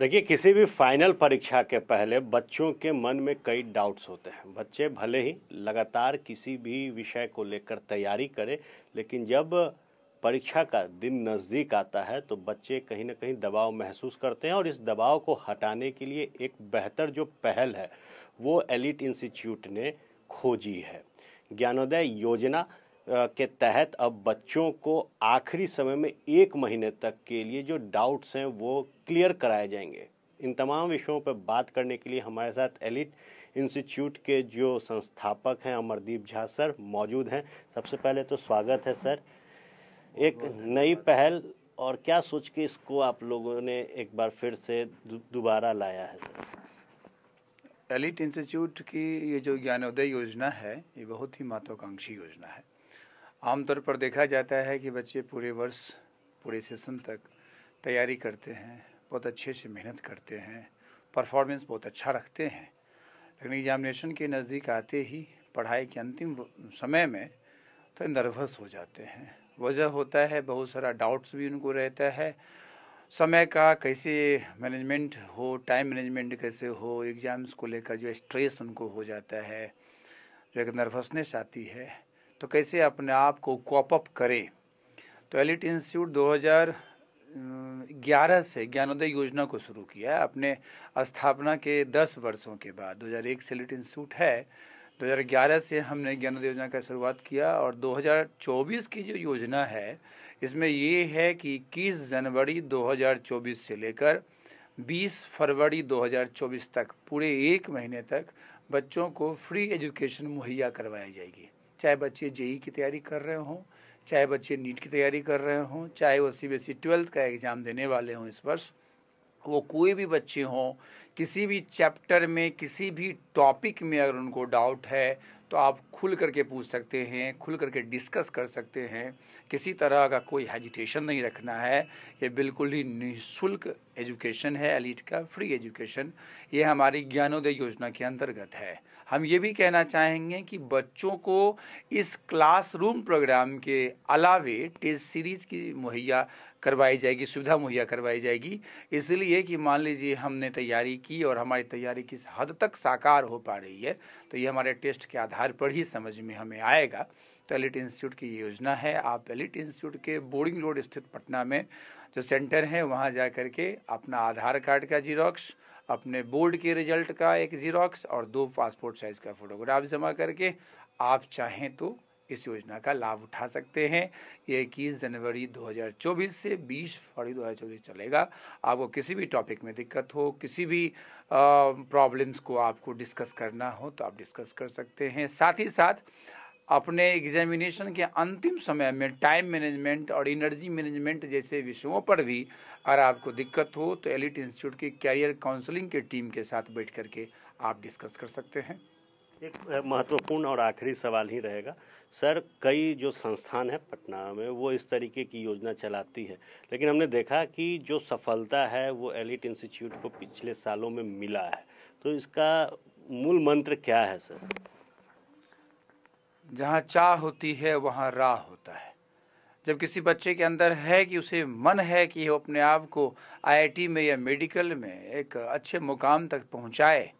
देखिए किसी भी फाइनल परीक्षा के पहले बच्चों के मन में कई डाउट्स होते हैं बच्चे भले ही लगातार किसी भी विषय को लेकर तैयारी करें लेकिन जब परीक्षा का दिन नज़दीक आता है तो बच्चे कहीं ना कहीं दबाव महसूस करते हैं और इस दबाव को हटाने के लिए एक बेहतर जो पहल है वो एलिट इंस्टीट्यूट ने खोजी है ज्ञानोदय योजना के तहत अब बच्चों को आखिरी समय में एक महीने तक के लिए जो डाउट्स हैं वो क्लियर कराए जाएंगे इन तमाम विषयों पर बात करने के लिए हमारे साथ एलिट इंस्टीट्यूट के जो संस्थापक हैं अमरदीप झा सर मौजूद हैं सबसे पहले तो स्वागत है सर एक नई पहल और क्या सोच के इसको आप लोगों ने एक बार फिर से दोबारा दु, लाया है सर एलिट इंस्टीट्यूट की ये जो ज्ञानोदय योजना है ये बहुत ही महत्वाकांक्षी योजना है आमतौर पर देखा जाता है कि बच्चे पूरे वर्ष पूरे सेशन तक तैयारी करते हैं बहुत अच्छे से मेहनत करते हैं परफॉर्मेंस बहुत अच्छा रखते हैं लेकिन एग्जामिनेशन के नज़दीक आते ही पढ़ाई के अंतिम समय में तो नर्वस हो जाते हैं वजह होता है बहुत सारा डाउट्स भी उनको रहता है समय का कैसे मैनेजमेंट हो टाइम मैनेजमेंट कैसे हो एग्ज़ाम्स को लेकर जो स्ट्रेस उनको हो जाता है जो एक नर्वसनेस आती है तो कैसे अपने आप को कॉपअप करें तो एलिट इंस्टीट्यूट 2011 से ज्ञानोदय योजना को शुरू किया है अपने स्थापना के 10 वर्षों के बाद 2001 से एलिट इंस्टीट्यूट है 2011 से हमने ज्ञानोदय योजना का शुरुआत किया और 2024 की जो योजना है इसमें ये है कि इक्कीस जनवरी 2024 से लेकर 20 फरवरी 2024 तक पूरे एक महीने तक बच्चों को फ्री एजुकेशन मुहैया करवाई जाएगी चाहे बच्चे जेई की तैयारी कर रहे हों चाहे बच्चे नीट की तैयारी कर रहे हों चाहे वो C B S E twelfth का एग्ज़ाम देने वाले हों इस वर्ष वो कोई भी बच्चे हों किसी भी चैप्टर में किसी भी टॉपिक में अगर उनको डाउट है तो आप खुल करके पूछ सकते हैं खुल करके डिस्कस कर सकते हैं किसी तरह का कोई हेजिटेशन नहीं रखना है ये बिल्कुल ही निःशुल्क एजुकेशन है एलिट का फ्री एजुकेशन ये हमारी ज्ञानोदय योजना के अंतर्गत है हम ये भी कहना चाहेंगे कि बच्चों को इस क्लासरूम प्रोग्राम के अलावे टेस्ट सीरीज की मुहैया करवाई जाएगी सुविधा मुहैया करवाई जाएगी इसलिए कि मान लीजिए हमने तैयारी की और हमारी तैयारी किस हद तक साकार हो पा रही है तो ये हमारे टेस्ट के आधार पर ही समझ में हमें आएगा तो एलिट इंस्टीट्यूट की योजना है आप एलिट इंस्टीट्यूट के बोर्डिंग रोड स्थित पटना में जो सेंटर है वहाँ जा करके अपना आधार कार्ड का जीरोक्स अपने बोर्ड के रिजल्ट का एक ज़ीरोक्स और दो पासपोर्ट साइज़ का फ़ोटोग्राफ जमा करके आप चाहें तो इस योजना का लाभ उठा सकते हैं ये इक्कीस जनवरी 2024 से 20 फरवरी 2024 चलेगा आपको किसी भी टॉपिक में दिक्कत हो किसी भी प्रॉब्लम्स को आपको डिस्कस करना हो तो आप डिस्कस कर सकते हैं साथ ही साथ अपने एग्जामिनेशन के अंतिम समय में टाइम मैनेजमेंट और एनर्जी मैनेजमेंट जैसे विषयों पर भी अगर आपको दिक्कत हो तो एलिट इंस्टीट्यूट की कैरियर काउंसलिंग के टीम के साथ बैठ करके आप डिस्कस कर सकते हैं एक महत्वपूर्ण और आखिरी सवाल ही रहेगा सर कई जो संस्थान है पटना में वो इस तरीके की योजना चलाती है लेकिन हमने देखा कि जो सफलता है वो एलिट इंस्टीट्यूट को पिछले सालों में मिला है तो इसका मूल मंत्र क्या है सर जहाँ चाह होती है वहाँ राह होता है जब किसी बच्चे के अंदर है कि उसे मन है कि वो अपने आप को आईआईटी में या मेडिकल में एक अच्छे मुकाम तक पहुँचाए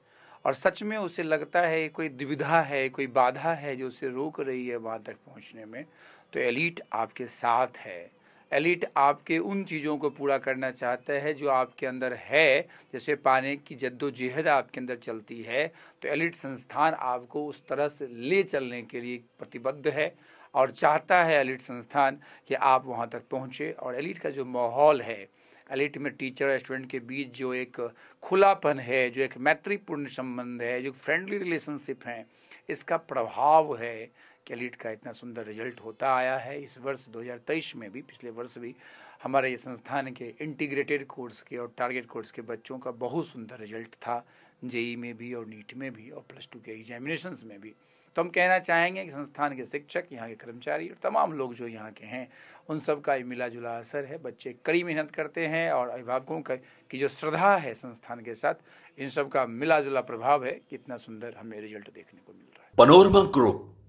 और सच में उसे लगता है कोई दुविधा है कोई बाधा है जो उसे रोक रही है वहाँ तक पहुँचने में तो एलिट आपके साथ है एलिट आपके उन चीज़ों को पूरा करना चाहता है जो आपके अंदर है जैसे पाने की जद्दोजहद आपके अंदर चलती है तो एलिट संस्थान आपको उस तरह से ले चलने के लिए प्रतिबद्ध है और चाहता है एलिट संस्थान कि आप वहाँ तक पहुँचे और एलिट का जो माहौल है एलिट में टीचर और स्टूडेंट के बीच जो एक खुलापन है जो एक मैत्रीपूर्ण संबंध है जो फ्रेंडली रिलेशनशिप हैं इसका प्रभाव है कैलिट का इतना सुंदर रिजल्ट होता आया है इस वर्ष 2023 में भी पिछले वर्ष भी हमारे ये संस्थान के इंटीग्रेटेड कोर्स के और टारगेट कोर्स के बच्चों का बहुत सुंदर रिजल्ट था जेई में भी और नीट में भी और प्लस टू के एग्जामिनेशन में भी तो हम कहना चाहेंगे कि संस्थान के शिक्षक यहाँ के कर्मचारी और तमाम लोग जो यहाँ के हैं उन सब का मिला जुला असर है बच्चे कड़ी मेहनत करते हैं और अभिभावकों का की जो श्रद्धा है संस्थान के साथ इन सब का मिला जुला प्रभाव है कितना सुंदर हमें रिजल्ट देखने को मिल रहा है Panorama group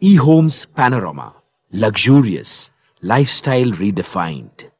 eHomes Panorama Luxurious Lifestyle Redefined.